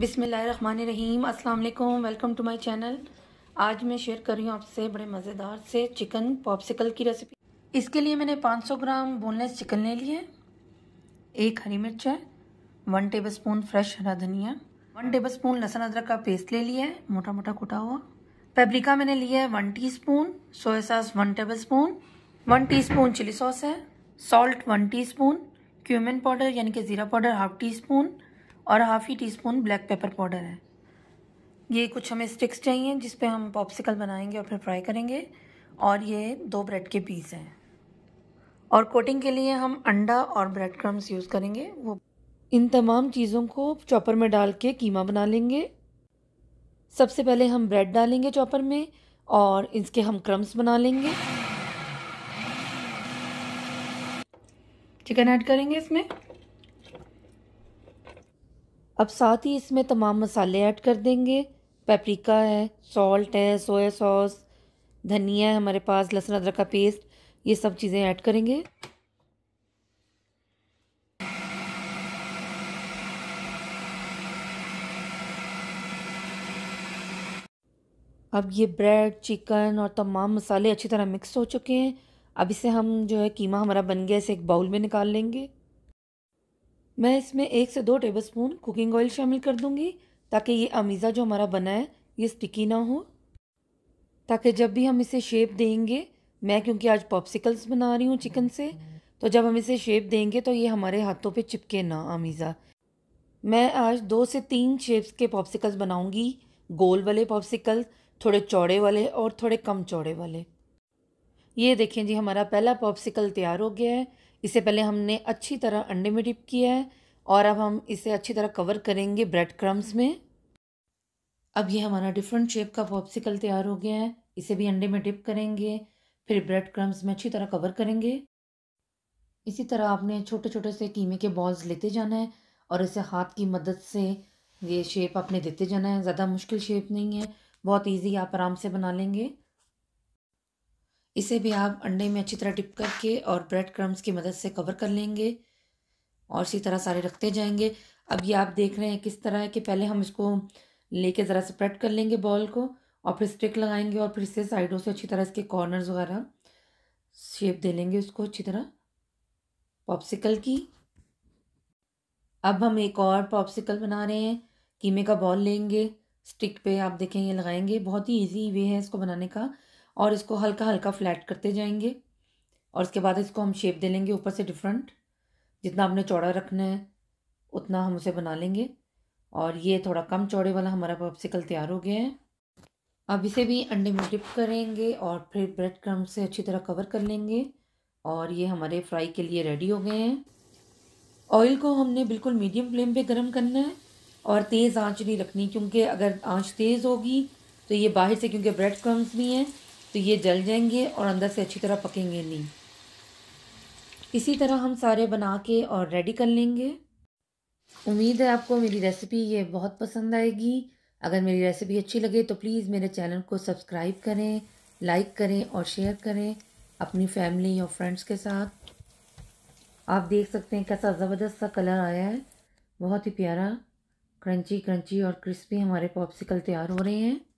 बिसमीम अस्सलाम welcome to my channel आज मैं शेयर कर रही हूँ आपसे बड़े मज़ेदार से चिकन पॉप्सिकल की रेसिपी इसके लिए मैंने 500 ग्राम बोनलेस चिकन ले लिया है एक हरी मिर्च है वन टेबलस्पून फ्रेश हरा धनिया वन टेबलस्पून लहसुन अदरक का पेस्ट ले लिया है मोटा मोटा कुटा हुआ पेब्रिका मैंने लिया है one teaspoon soya sauce one tablespoon one teaspoon chilli sauce है salt one teaspoon cumin powder यानी कि ज़ीरा पाउडर हाफ टी स्पून और हाफ़ ही teaspoon black pepper powder है ये कुछ हमें स्टिक्स चाहिए जिस पे हम पॉप्सिकल बनाएंगे और फिर फ्राई करेंगे और ये दो ब्रेड के पीस हैं और कोटिंग के लिए हम अंडा और ब्रेड क्रम्स यूज़ करेंगे वो इन तमाम चीज़ों को चॉपर में डाल के कीमा बना लेंगे सबसे पहले हम ब्रेड डालेंगे चॉपर में और इसके हम क्रम्स बना लेंगे चिकन ऐड करेंगे इसमें अब साथ ही इसमें तमाम मसाले ऐड कर देंगे पेपरिका है सॉल्ट है सोया सॉस धनिया है हमारे पास लहसुन अदरक का पेस्ट ये सब चीज़ें ऐड करेंगे अब ये ब्रेड चिकन और तमाम मसाले अच्छी तरह मिक्स हो चुके हैं अब इसे हम जो है कीमा हमारा बन गया इसे एक बाउल में निकाल लेंगे मैं इसमें एक से दो टेबल स्पून कुकिंग ऑयल शामिल कर दूंगी ताकि ये अमीज़ा जो हमारा बना है ये स्टिकी ना हो ताकि जब भी हम इसे शेप देंगे मैं क्योंकि आज पॉप्सिकल्स बना रही हूँ चिकन से तो जब हम इसे शेप देंगे तो ये हमारे हाथों पे चिपके ना अमीज़ा मैं आज दो से तीन शेप्स के पॉप्सिकल्स बनाऊँगी गोल वाले पॉप्सिकल्स थोड़े चौड़े वाले और थोड़े कम चौड़े वाले ये देखें जी हमारा पहला पॉप्सिकल तैयार हो गया है इससे पहले हमने अच्छी तरह अंडे में डिप किया है और अब हम इसे अच्छी तरह कवर करेंगे ब्रेड क्रम्स में अब ये हमारा डिफरेंट शेप का पॉप्सिकल तैयार हो गया है इसे भी अंडे में डिप करेंगे फिर ब्रेड क्रम्स में अच्छी तरह कवर करेंगे इसी तरह आपने छोटे छोटे से कीमे के बॉल्स लेते जाना है और इसे हाथ की मदद से ये शेप आपने देते जाना है ज़्यादा मुश्किल शेप नहीं है बहुत इजी आप आराम से बना लेंगे इसे भी आप अंडे में अच्छी तरह डिप करके और ब्रेड क्रम्स की मदद से कवर कर लेंगे और इसी तरह सारे रखते जाएंगे अब ये आप देख रहे हैं किस तरह है कि पहले हम इसको लेके ज़रा स्प्रेड कर लेंगे बॉल को और फिर स्टिक लगाएंगे और फिर इससे साइडों से अच्छी तरह इसके कॉर्नर्स वगैरह शेप दे लेंगे उसको अच्छी तरह पॉप्सिकल की अब हम एक और पॉप्सिकल बना रहे हैं कीमे का बॉल लेंगे स्टिक पे आप देखें ये लगाएंगे बहुत ही इजी वे है इसको बनाने का और इसको हल्का हल्का फ्लैट करते जाएंगे और उसके बाद इसको हम शेप दे लेंगे ऊपर से डिफरेंट जितना आपने चौड़ा रखना है उतना हम उसे बना लेंगे और ये थोड़ा कम चौड़े वाला हमारा पॉप्सिकल तैयार हो गया है अब इसे भी अंडे में डिप करेंगे और फिर ब्रेड क्रम से अच्छी तरह कवर कर लेंगे और ये हमारे फ्राई के लिए रेडी हो गए हैं ऑयल को हमने बिल्कुल मीडियम फ्लेम पे गर्म करना है और तेज़ आंच नहीं रखनी क्योंकि अगर आंच तेज़ होगी तो ये बाहर से क्योंकि ब्रेड क्रम्स भी हैं तो ये जल जाएंगे और अंदर से अच्छी तरह पकेंगे नहीं इसी तरह हम सारे बना के और रेडी कर लेंगे उम्मीद है आपको मेरी रेसिपी ये बहुत पसंद आएगी अगर मेरी रेसिपी अच्छी लगे तो प्लीज़ मेरे चैनल को सब्सक्राइब करें लाइक करें और शेयर करें अपनी फैमिली और फ्रेंड्स के साथ आप देख सकते हैं कैसा ज़बरदस्त सा कलर आया है बहुत ही प्यारा क्रंची क्रंची और क्रिस्पी हमारे पॉप्सिकल तैयार हो रहे हैं